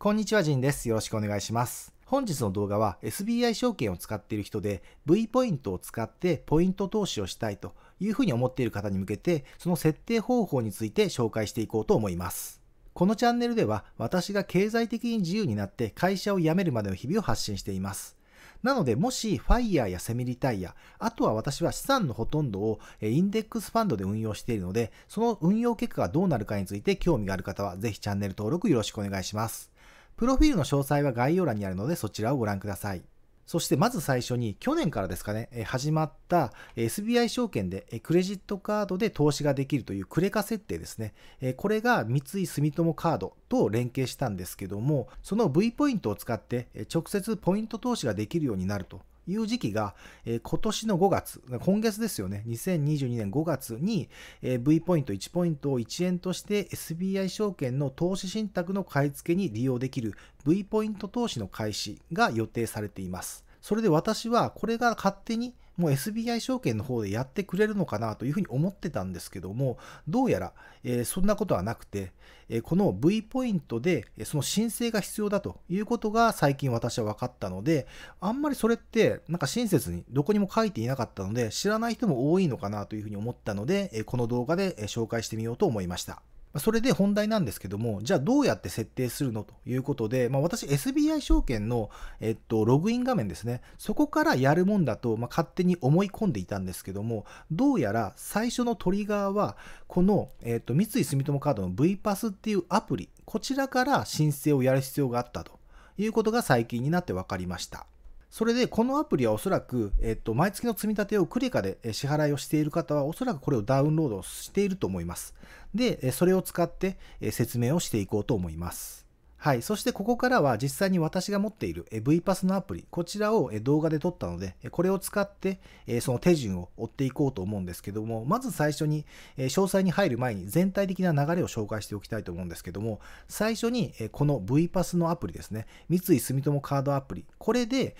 こんにちは、ジンです。よろしくお願いします。本日の動画は SBI 証券を使っている人で V ポイントを使ってポイント投資をしたいというふうに思っている方に向けてその設定方法について紹介していこうと思います。このチャンネルでは私が経済的に自由になって会社を辞めるまでの日々を発信しています。なので、もし FIRE やセミリタイヤ、あとは私は資産のほとんどをインデックスファンドで運用しているので、その運用結果がどうなるかについて興味がある方は、ぜひチャンネル登録よろしくお願いします。プロフィールの詳細は概要欄にあるのでそちらをご覧ください。そしてまず最初に去年からですかね、始まった SBI 証券でクレジットカードで投資ができるというクレカ設定ですね。これが三井住友カードと連携したんですけども、その V ポイントを使って直接ポイント投資ができるようになるという時期が、えー、今年の5月、今月ですよね、2022年5月に、えー、V ポイント1ポイントを1円として SBI 証券の投資信託の買い付けに利用できる V ポイント投資の開始が予定されています。それで私はこれが勝手にもう SBI 証券の方でやってくれるのかなというふうに思ってたんですけども、どうやら、えそんなことはなくて、えこの V ポイントで、えその申請が必要だということが最近私は分かったので、あんまりそれってなんか親切にどこにも書いていなかったので、知らない人も多いのかなというふうに思ったので、えこの動画で紹介してみようと思いました。それで本題なんですけども、じゃあどうやって設定するのということで、まあ、私 SBI 証券の、えっと、ログイン画面ですね、そこからやるもんだと、まあ、勝手に思い込んでいたんですけども、どうやら最初のトリガーは、この、えっと、三井住友カードの VPASS っていうアプリ、こちらから申請をやる必要があったということが最近になって分かりました。それで、このアプリはおそらく、えっと、毎月の積み立てをクレカで支払いをしている方は、おそらくこれをダウンロードしていると思います。で、それを使って説明をしていこうと思います。はい。そしてここからは実際に私が持っている VPass のアプリ、こちらを動画で撮ったので、これを使ってその手順を追っていこうと思うんですけども、まず最初に詳細に入る前に全体的な流れを紹介しておきたいと思うんですけども、最初にこの VPass のアプリですね、三井住友カードアプリ、これで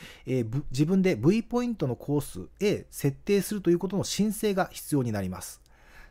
自分で V ポイントのコースへ設定するということの申請が必要になります。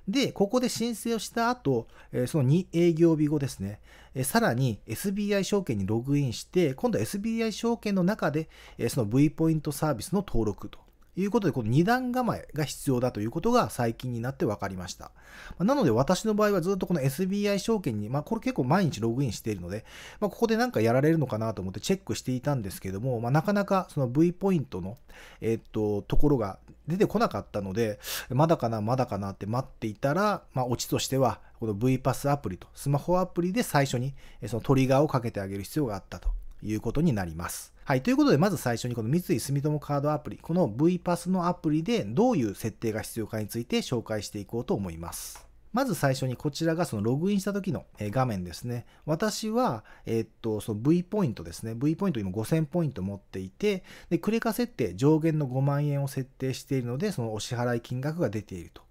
で、ここで申請をした後、その2営業日後ですね、さらに SBI 証券にログインして、今度は SBI 証券の中で、その V ポイントサービスの登録ということで、この二段構えが必要だということが最近になって分かりました。なので私の場合はずっとこの SBI 証券に、まあこれ結構毎日ログインしているので、まあここでなんかやられるのかなと思ってチェックしていたんですけども、まあなかなかその V ポイントの、えっと、ところが出てこなかったので、まだかな、まだかなって待っていたら、まあオチとしては、この V パスアプリとスマホアプリで最初にそのトリガーをかけてあげる必要があったということになります。はい。ということで、まず最初にこの三井住友カードアプリ、この V パスのアプリでどういう設定が必要かについて紹介していこうと思います。まず最初にこちらがそのログインした時の画面ですね。私は、えっと、その V ポイントですね。V ポイント今5000ポイント持っていて、で、クレカ設定上限の5万円を設定しているので、そのお支払い金額が出ていると。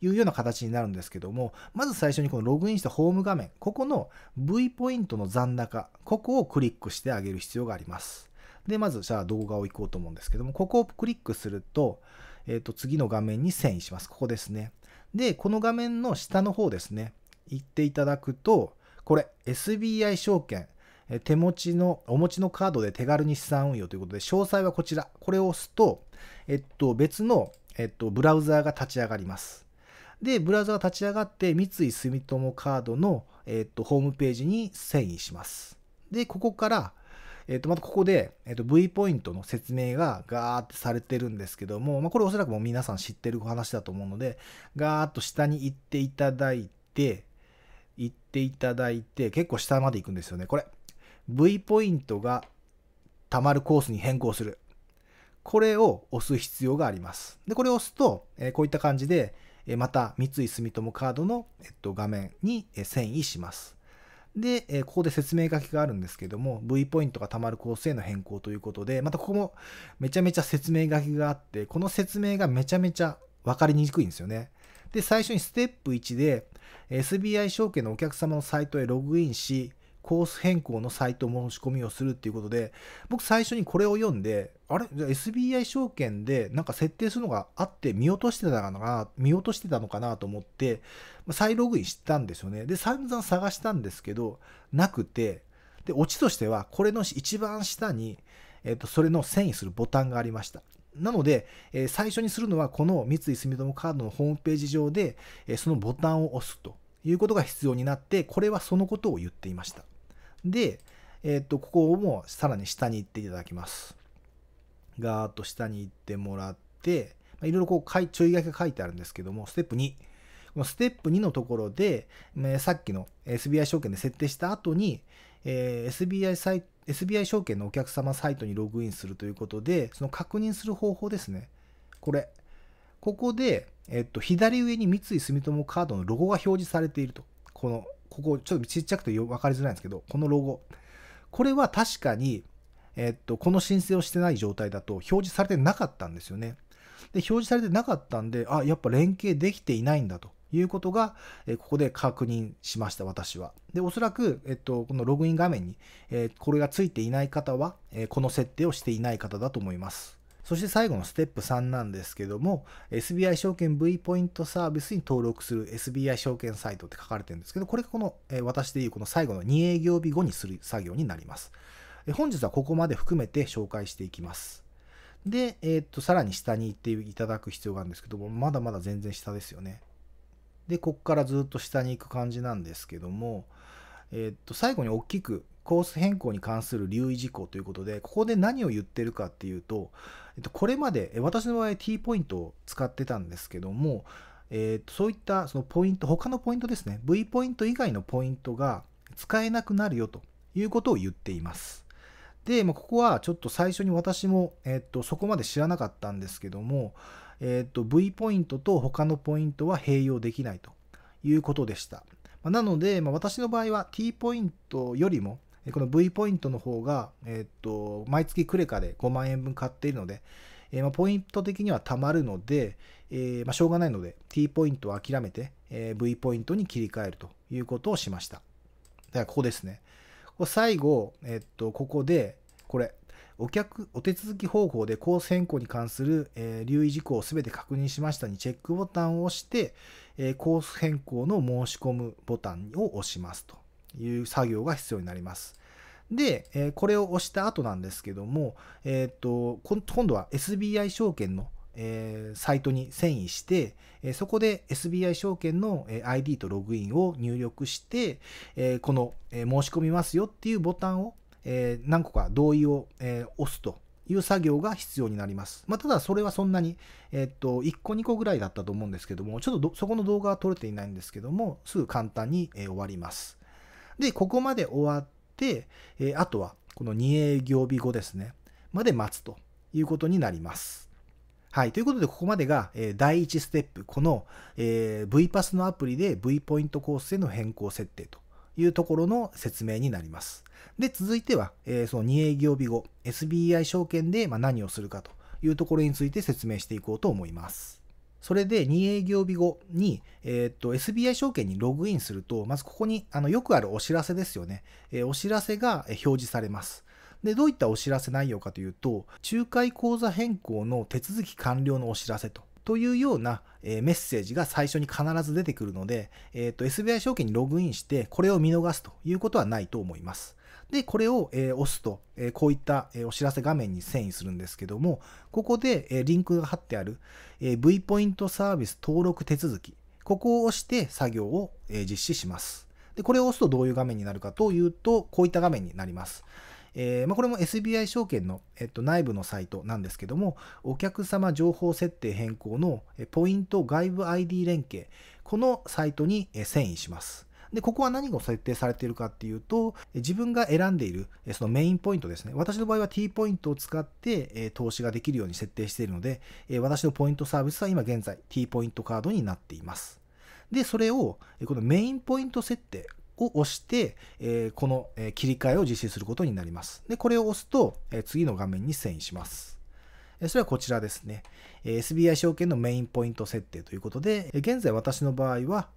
いうような形になるんですけども、まず最初にこのログインしたホーム画面、ここの V ポイントの残高、ここをクリックしてあげる必要があります。で、まずじゃあ動画を行こうと思うんですけども、ここをクリックすると、えっ、ー、と、次の画面に遷移します。ここですね。で、この画面の下の方ですね、行っていただくと、これ、SBI 証券、手持ちの、お持ちのカードで手軽に資産運用ということで、詳細はこちら。これを押すと、えっと、別の、えっと、ブラウザーが立ち上がります。で、ブラウザーが立ち上がって、三井住友カードの、えっと、ホームページに遷移します。で、ここから、えっ、ー、と、またここで、えっ、ー、と、V ポイントの説明がガーってされてるんですけども、まあ、これおそらくもう皆さん知ってる話だと思うので、ガーッと下に行っていただいて、行っていただいて、結構下まで行くんですよね。これ、V ポイントが溜まるコースに変更する。これを押す必要があります。で、これを押すと、えー、こういった感じで、また三井住友カードの、えっと、画面に遷移します。で、えここで説明書きがあるんですけども、V ポイントが貯まるコースへの変更ということで、またここもめちゃめちゃ説明書きがあって、この説明がめちゃめちゃわかりにくいんですよね。で、最初にステップ1で、SBI 証券のお客様のサイトへログインし、コース変更のサイト申し込みをするっていうことで、僕最初にこれを読んで、あれじゃあ SBI 証券でなんか設定するのがあって見落としてたのかな、見落としてたのかなと思って、再ログインしたんですよね。で、散々探したんですけど、なくて、で、オチとしては、これの一番下に、えっ、と、それの遷移するボタンがありました。なので、え最初にするのは、この三井住友カードのホームページ上で、えそのボタンを押すということが必要になって、これはそのことを言っていました。で、えー、っと、ここをもうさらに下に行っていただきます。ガーッと下に行ってもらって、いろいろこうい、注意書きが書いてあるんですけども、ステップ2。このステップ2のところで、えさっきの SBI 証券で設定した後に、え SBI サイ SBI 証券のお客様サイトにログインするということで、その確認する方法ですね。これ。ここで、えっと、左上に三井住友カードのロゴが表示されていると。このここちょっとちっちゃくて分かりづらいんですけど、このロゴ。これは確かに、えっと、この申請をしてない状態だと表示されてなかったんですよね。で、表示されてなかったんで、あ、やっぱ連携できていないんだということが、えここで確認しました、私は。で、おそらく、えっと、このログイン画面に、えこれがついていない方は、えこの設定をしていない方だと思います。そして最後のステップ3なんですけども、SBI 証券 V ポイントサービスに登録する SBI 証券サイトって書かれてるんですけど、これがこの、え私でいうこの最後の2営業日後にする作業になります。本日はここまで含めて紹介していきます。で、えー、っと、さらに下に行っていただく必要があるんですけども、まだまだ全然下ですよね。で、ここからずっと下に行く感じなんですけども、えー、っと、最後に大きくコース変更に関する留意事項ということで、ここで何を言ってるかっていうと、えっと、これまで、私の場合 T ポイントを使ってたんですけども、えー、そういったそのポイント、他のポイントですね、V ポイント以外のポイントが使えなくなるよということを言っています。で、まあ、ここはちょっと最初に私も、えっと、そこまで知らなかったんですけども、えっと、V ポイントと他のポイントは併用できないということでした。なので、まあ、私の場合は T ポイントよりもこの V ポイントの方が、えっと、毎月クレカで5万円分買っているので、えまポイント的には貯まるので、えましょうがないので、T ポイントを諦めて、え V ポイントに切り替えるということをしました。だからここですね。こ最後、えっと、ここで、これ、お客、お手続き方法で高変考に関する、えー、留意事項をすべて確認しましたにチェックボタンを押して、えー、コース変更の申し込むボタンを押しますと。いう作業が必要になります。で、えこれを押した後なんですけども、えっ、と今度は SBI 証券のえサイトに遷移して、えそこで SBI 証券の ID とログインを入力して、えこの、え申し込みますよっていうボタンを、え何個か同意を、え押すという作業が必要になります。まあ、ただそれはそんなに、えっと、1個2個ぐらいだったと思うんですけども、ちょっとそこの動画は撮れていないんですけども、すぐ簡単に、え終わります。で、ここまで終わって、えあとはこの2営業日後ですね、まで待つということになります。はい。ということで、ここまでが、え第1ステップ。この、え v パスのアプリで V ポイントコースへの変更設定というところの説明になります。で、続いては、えその2営業日後、SBI 証券で、ま何をするかというところについて説明していこうと思います。それで2営業日後に、えー、っと、SBI 証券にログインすると、まずここに、あの、よくあるお知らせですよね。えー、お知らせが表示されます。で、どういったお知らせ内容かというと、仲介口座変更の手続き完了のお知らせと。というような、えメッセージが最初に必ず出てくるので、えー、っと SBI 証券にログインしてこれを見逃すということはないと思います。で、これを、え押すと、えこういった、えお知らせ画面に遷移するんですけども、ここで、えリンクが貼ってある、え V ポイントサービス登録手続き、ここを押して作業を、え実施します。で、これを押すとどういう画面になるかというと、こういった画面になります。えー、まあ、これも SBI 証券の、えっと、内部のサイトなんですけども、お客様情報設定変更のポイント外部 ID 連携、このサイトに遷移します。で、ここは何が設定されているかっていうと、自分が選んでいるそのメインポイントですね。私の場合は T ポイントを使って投資ができるように設定しているので、私のポイントサービスは今現在 T ポイントカードになっています。で、それを、このメインポイント設定、を押して、えこの切り替えを実施することになります。で、これを押すと、え次の画面に遷移します。それはこちらですね。SBI 証券のメインポイント設定ということで、現在私の場合は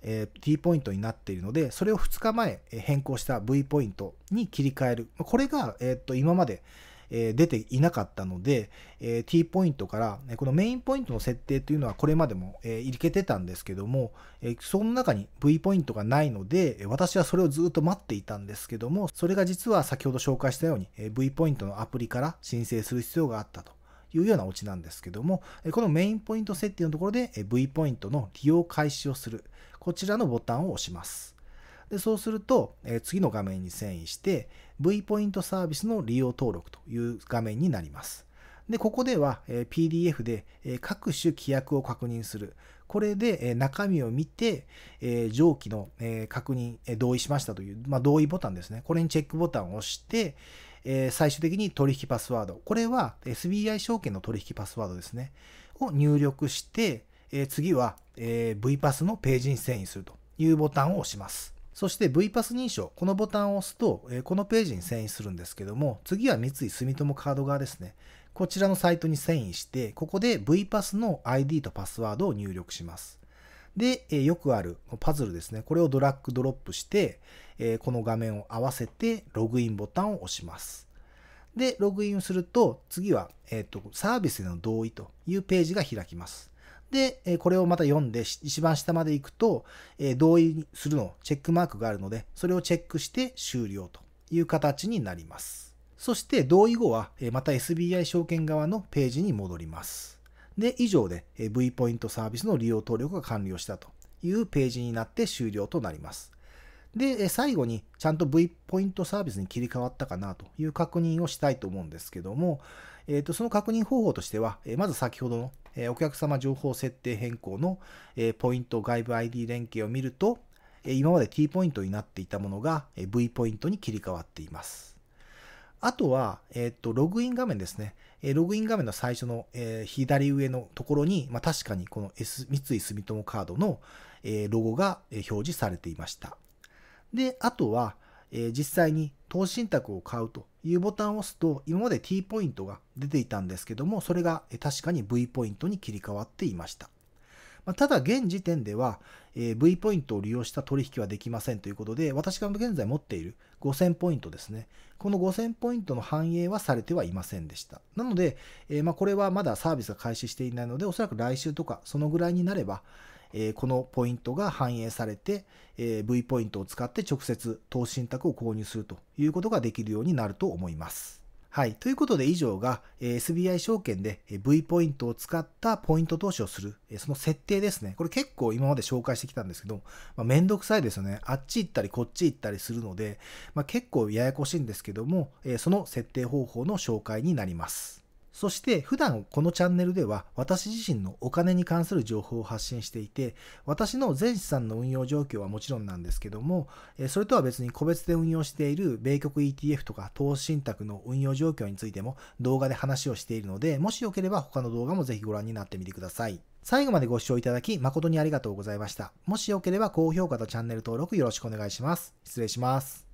T ポイントになっているので、それを2日前変更した V ポイントに切り替える。これが、えっと、今まで出ていなかったので、T ポイントからこのメインポイントの設定というのはこれまでもいけてたんですけども、その中に V ポイントがないので、私はそれをずっと待っていたんですけども、それが実は先ほど紹介したように V ポイントのアプリから申請する必要があったと。いうようなオチなんですけども、このメインポイント設定のところで V ポイントの利用開始をする。こちらのボタンを押します。でそうすると、え次の画面に遷移して、V ポイントサービスの利用登録という画面になります。で、ここでは、え PDF で、え各種規約を確認する。これで、え中身を見て、え上記の、え確認、え同意しましたという、まあ、同意ボタンですね。これにチェックボタンを押して、えー、最終的に取引パスワード。これは SBI 証券の取引パスワードですね。を入力して、えー、次は、えー、VPass のページに遷移するというボタンを押します。そして VPass 認証、このボタンを押すと、えー、このページに遷移するんですけども、次は三井住友カード側ですね。こちらのサイトに遷移して、ここで VPass の ID とパスワードを入力します。で、えよくあるパズルですね。これをドラッグドロップして、えこの画面を合わせてログインボタンを押します。で、ログインすると、次は、えっ、と、サービスへの同意というページが開きます。で、これをまた読んで、一番下まで行くと、同意するのチェックマークがあるので、それをチェックして終了という形になります。そして同意後は、また SBI 証券側のページに戻ります。で、以上で V ポイントサービスの利用登録が完了したというページになって終了となります。で、最後にちゃんと V ポイントサービスに切り替わったかなという確認をしたいと思うんですけども、えー、とその確認方法としては、まず先ほどのお客様情報設定変更のポイント外部 ID 連携を見ると、今まで T ポイントになっていたものが V ポイントに切り替わっています。あとは、えっ、と、ログイン画面ですね。えログイン画面の最初の、え左上のところに、まあ、確かにこの、S、三井住友カードの、えロゴが表示されていました。で、あとは、え実際に投資信託を買うというボタンを押すと、今まで T ポイントが出ていたんですけども、それが確かに V ポイントに切り替わっていました。まあ、ただ現時点では、えー、V ポイントを利用した取引はできませんということで、私が現在持っている5000ポイントですね。この5000ポイントの反映はされてはいませんでした。なので、えー、まあ、これはまだサービスが開始していないので、おそらく来週とかそのぐらいになれば、えー、このポイントが反映されて、え V ポイントを使って直接投資信託を購入するということができるようになると思います。はい。ということで以上が SBI 証券で V ポイントを使ったポイント投資をする、その設定ですね。これ結構今まで紹介してきたんですけど、まあ、めんどくさいですよね。あっち行ったりこっち行ったりするので、まあ、結構ややこしいんですけども、その設定方法の紹介になります。そして普段このチャンネルでは私自身のお金に関する情報を発信していて、私の全資産の運用状況はもちろんなんですけども、それとは別に個別で運用している米国 ETF とか投資信託の運用状況についても動画で話をしているので、もしよければ他の動画もぜひご覧になってみてください。最後までご視聴いただき誠にありがとうございました。もしよければ高評価とチャンネル登録よろしくお願いします。失礼します。